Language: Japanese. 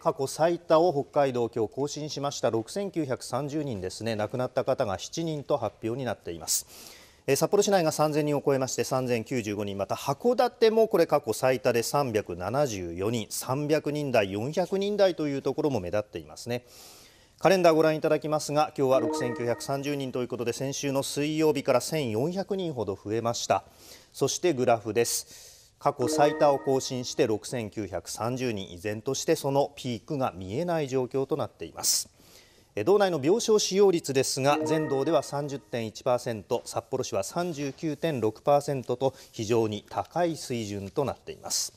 過去最多を北海道今日更新しました6930人ですね亡くなった方が7人と発表になっています札幌市内が3000人を超えまして3095人また函館もこれ過去最多で374人300人台400人台というところも目立っていますねカレンダーをご覧いただきますが今日は6930人ということで先週の水曜日から1400人ほど増えましたそしてグラフです過去最多を更新して6930人依然としてそのピークが見えない状況となっています道内の病床使用率ですが全道では30.1%札幌市は39.6%と非常に高い水準となっています